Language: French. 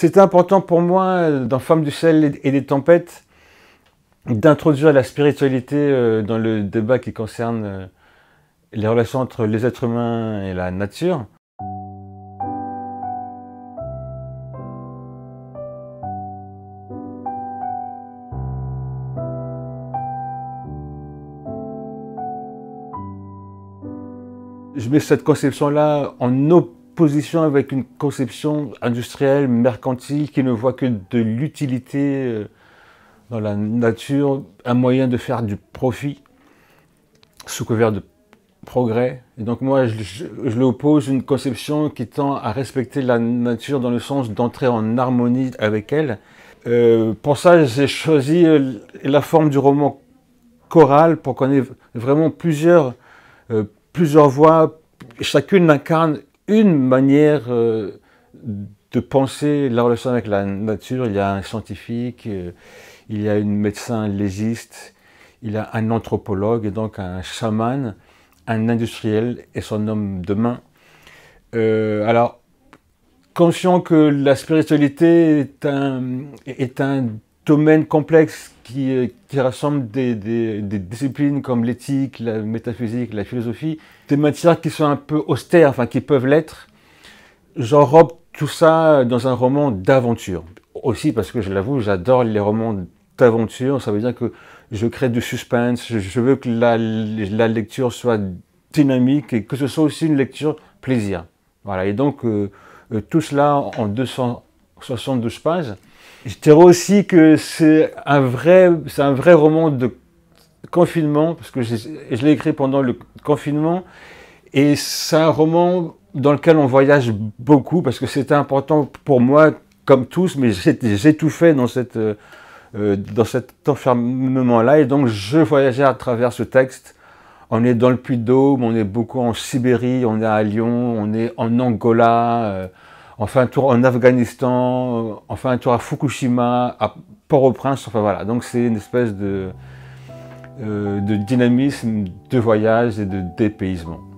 C'était important pour moi, euh, dans Femmes du sel et des tempêtes, d'introduire la spiritualité euh, dans le débat qui concerne euh, les relations entre les êtres humains et la nature. Je mets cette conception-là en opposition position avec une conception industrielle, mercantile, qui ne voit que de l'utilité euh, dans la nature, un moyen de faire du profit sous couvert de progrès. Et donc moi, je, je, je l'oppose une conception qui tend à respecter la nature dans le sens d'entrer en harmonie avec elle. Euh, pour ça, j'ai choisi euh, la forme du roman choral pour qu'on ait vraiment plusieurs, plusieurs voix. Chacune incarne une manière euh, de penser la relation avec la nature. Il y a un scientifique, euh, il y a une médecin légiste, il y a un anthropologue et donc un chaman, un industriel et son homme de main. Euh, alors, conscient que la spiritualité est un, est un domaine complexe qui, euh, rassemble des, disciplines comme l'éthique, la métaphysique, la philosophie, des matières qui sont un peu austères, enfin qui peuvent l'être. J'enrobe tout ça dans un roman d'aventure. Aussi parce que je l'avoue, j'adore les romans d'aventure, ça veut dire que je crée du suspense, je veux que la, lecture soit dynamique et que ce soit aussi une lecture plaisir. Voilà, et donc euh, euh, tout cela en 272 pages, je dirais aussi que c'est un vrai, c'est un vrai roman de confinement, parce que je l'ai écrit pendant le confinement, et c'est un roman dans lequel on voyage beaucoup, parce que c'était important pour moi, comme tous, mais j'ai tout dans, cette, euh, euh, dans cet enfermement-là, et donc je voyageais à travers ce texte. On est dans le Puy-de-Dôme, on est beaucoup en Sibérie, on est à Lyon, on est en Angola, euh, on fait un tour en Afghanistan, on fait un tour à Fukushima, à Port-au-Prince, enfin voilà. Donc c'est une espèce de, euh, de dynamisme, de voyage et de dépaysement.